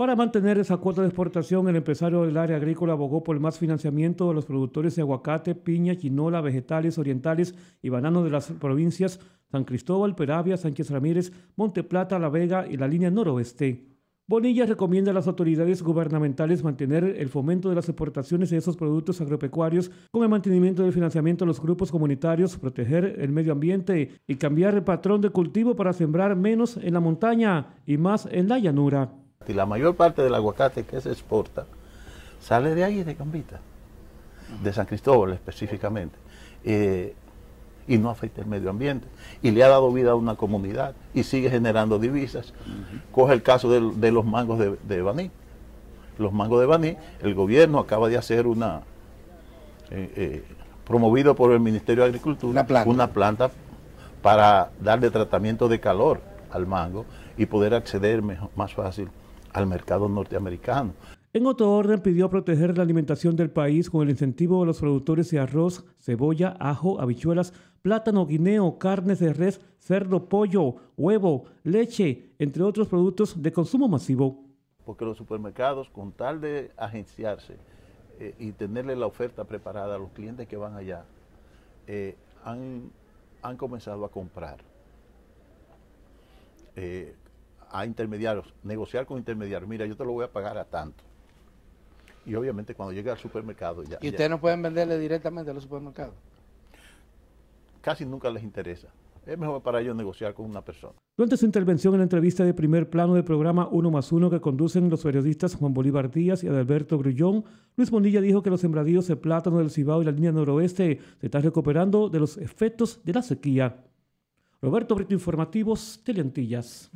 Para mantener esa cuota de exportación, el empresario del área agrícola abogó por más financiamiento de los productores de aguacate, piña, quinola, vegetales orientales y banano de las provincias San Cristóbal, Peravia, Sánchez Ramírez, Monte Plata, La Vega y la línea noroeste. Bonilla recomienda a las autoridades gubernamentales mantener el fomento de las exportaciones de esos productos agropecuarios con el mantenimiento del financiamiento de los grupos comunitarios, proteger el medio ambiente y cambiar el patrón de cultivo para sembrar menos en la montaña y más en la llanura y la mayor parte del aguacate que se exporta sale de ahí, de Gambita, de San Cristóbal específicamente. Eh, y no afecta el medio ambiente. Y le ha dado vida a una comunidad y sigue generando divisas. Coge el caso de, los mangos de, Baní. Los mangos de Baní, el gobierno acaba de hacer una, eh, eh, promovido por el Ministerio de Agricultura, una planta. para darle tratamiento de calor al mango y poder acceder más fácil al mercado norteamericano. En otro orden, pidió proteger la alimentación del país con el incentivo a los productores de arroz, cebolla, ajo, habichuelas, plátano, guineo, carnes de res, cerdo, pollo, huevo, leche, entre otros productos de consumo masivo. Porque los supermercados, con tal de agenciarse eh, y tenerle la oferta preparada a los clientes que van allá, eh, han, han, comenzado a comprar. Eh, a intermediarios, negociar con intermediarios, mira, yo te lo voy a pagar a tanto. Y obviamente cuando llegue al supermercado ya... ¿Y ustedes no pueden venderle directamente a los supermercados? Casi nunca les interesa. Es mejor para ellos negociar con una persona. Durante su intervención en la entrevista de primer plano del programa Uno más Uno que conducen los periodistas Juan Bolívar Díaz y Adalberto Grullón, Luis Bonilla dijo que los sembradíos de plátano del Cibao y la línea noroeste se están recuperando de los efectos de la sequía. Roberto Brito Informativos, Teleantillas.